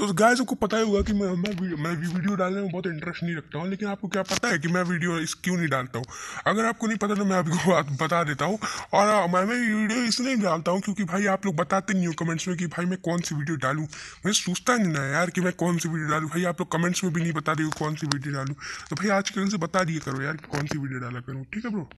तो गाइस आपको पता ही होगा कि मैं मैं मैं वीडियो डालने में बहुत इंटरेस्ट नहीं रखता हूँ लेकिन आपको क्या पता है कि मैं वीडियो इस क्यों नहीं डालता हूँ अगर आपको नहीं पता तो मैं आपको बता देता हूँ और मैं मैं वीडियो इसलिए डालता हूँ क्योंकि भाई आप लोग बताते नहीं हो कमेंट्स में कि भाई मैं कौन सी वीडियो डालूँ मुझे सोचता नहीं ना यार कि मैं कौन सी वीडियो डालूँ भाई आप लोग कमेंट्स में भी नहीं बता रहे कौन सी वीडियो डालूँ तो भाई आज कल से बता दिए करो यार कौन सी वीडियो डाला करूँ ठीक है ब्रो